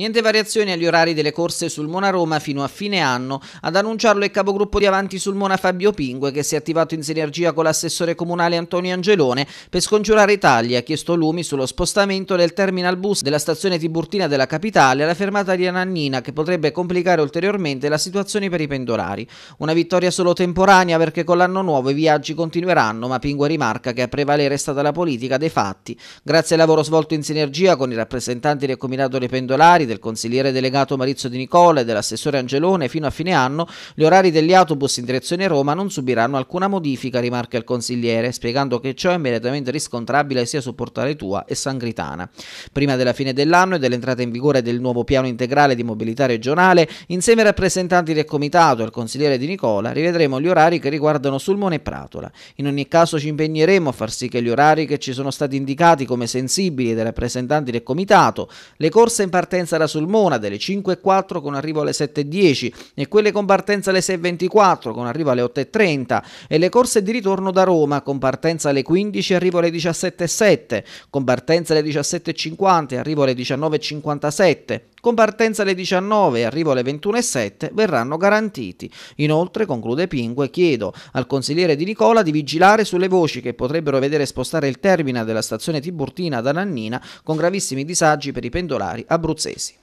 Niente variazioni agli orari delle corse sul Mona Roma fino a fine anno, ad annunciarlo il capogruppo di Avanti sul Mona Fabio Pingue che si è attivato in sinergia con l'assessore comunale Antonio Angelone per scongiurare i tagli, ha chiesto lumi sullo spostamento del terminal bus della stazione Tiburtina della capitale alla fermata di Anannina che potrebbe complicare ulteriormente la situazione per i pendolari. Una vittoria solo temporanea perché con l'anno nuovo i viaggi continueranno, ma Pingue rimarca che a prevalere è stata la politica dei fatti. Grazie al lavoro svolto in sinergia con i rappresentanti del Comitato dei Pendolari, del consigliere delegato Marizio Di Nicola e dell'assessore Angelone fino a fine anno, gli orari degli autobus in direzione Roma non subiranno alcuna modifica, rimarca il consigliere, spiegando che ciò è immediatamente riscontrabile sia su Portale Tua e Sangritana. Prima della fine dell'anno e dell'entrata in vigore del nuovo piano integrale di mobilità regionale, insieme ai rappresentanti del comitato e al consigliere Di Nicola, rivedremo gli orari che riguardano Sulmone e Pratola. In ogni caso ci impegneremo a far sì che gli orari che ci sono stati indicati come sensibili dai rappresentanti del comitato, le corse in partenza partenza sul Sulmona delle 5.04 con arrivo alle 7.10 e quelle con partenza alle 6.24 con arrivo alle 8.30 e le corse di ritorno da Roma con partenza alle 15 e arrivo alle 17.07, con partenza alle 17.50 e arrivo alle 19.57, con partenza alle 19 e arrivo alle 21.07 verranno garantiti. Inoltre, conclude Pingue, chiedo al consigliere di Nicola di vigilare sulle voci che potrebbero vedere spostare il termine della stazione Tiburtina ad Anannina con gravissimi disagi per i pendolari abruzzesi.